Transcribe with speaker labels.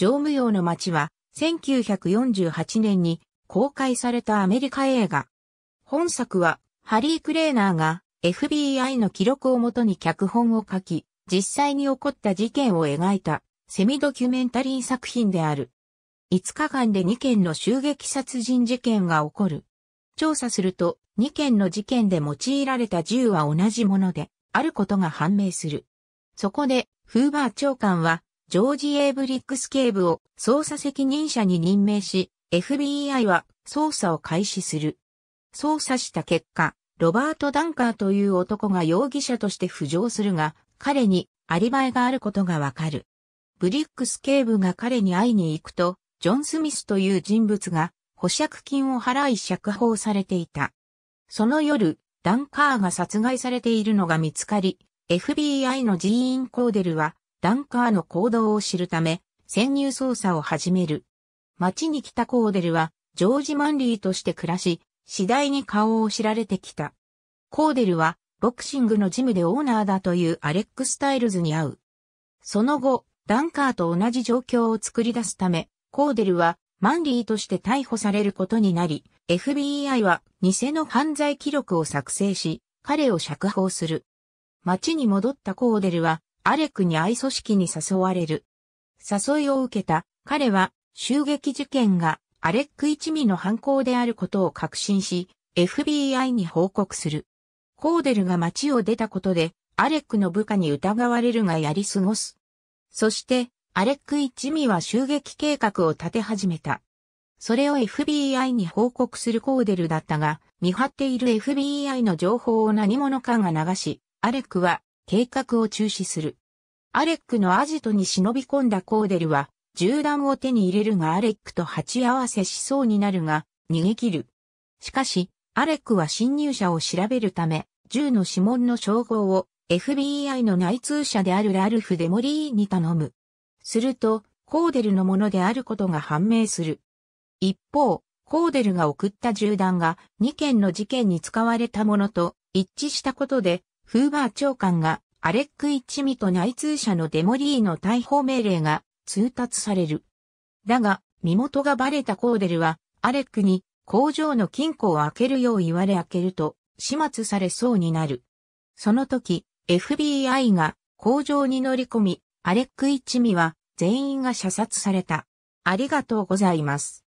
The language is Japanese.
Speaker 1: 常務用の街は、1948年に公開されたアメリカ映画。本作は、ハリー・クレーナーが FBI の記録をもとに脚本を書き、実際に起こった事件を描いたセミドキュメンタリー作品である。5日間で2件の襲撃殺人事件が起こる。調査すると、2件の事件で用いられた銃は同じもので、あることが判明する。そこで、フーバー長官は、ジョージ・エイブリックス警部を捜査責任者に任命し、FBI は捜査を開始する。捜査した結果、ロバート・ダンカーという男が容疑者として浮上するが、彼にアリバイがあることがわかる。ブリックス警部が彼に会いに行くと、ジョン・スミスという人物が保釈金を払い釈放されていた。その夜、ダンカーが殺害されているのが見つかり、FBI の人員コーデルはダンカーの行動を知るため、潜入捜査を始める。町に来たコーデルは、ジョージ・マンリーとして暮らし、次第に顔を知られてきた。コーデルは、ボクシングのジムでオーナーだというアレックス・タイルズに会う。その後、ダンカーと同じ状況を作り出すため、コーデルは、マンリーとして逮捕されることになり、FBI は偽の犯罪記録を作成し、彼を釈放する。町に戻ったコーデルは、アレクに愛組織に誘われる。誘いを受けた彼は襲撃事件がアレック一味の犯行であることを確信し、FBI に報告する。コーデルが街を出たことで、アレックの部下に疑われるがやり過ごす。そして、アレック一味は襲撃計画を立て始めた。それを FBI に報告するコーデルだったが、見張っている FBI の情報を何者かが流し、アレックは計画を中止する。アレックのアジトに忍び込んだコーデルは、銃弾を手に入れるがアレックと鉢合わせしそうになるが、逃げ切る。しかし、アレックは侵入者を調べるため、銃の指紋の称号を FBI の内通者であるラルフ・デモリーに頼む。すると、コーデルのものであることが判明する。一方、コーデルが送った銃弾が2件の事件に使われたものと一致したことで、フーバー長官がアレック一味と内通者のデモリーの逮捕命令が通達される。だが、身元がバレたコーデルは、アレックに工場の金庫を開けるよう言われ開けると、始末されそうになる。その時、FBI が工場に乗り込み、アレック一味は全員が射殺された。ありがとうございます。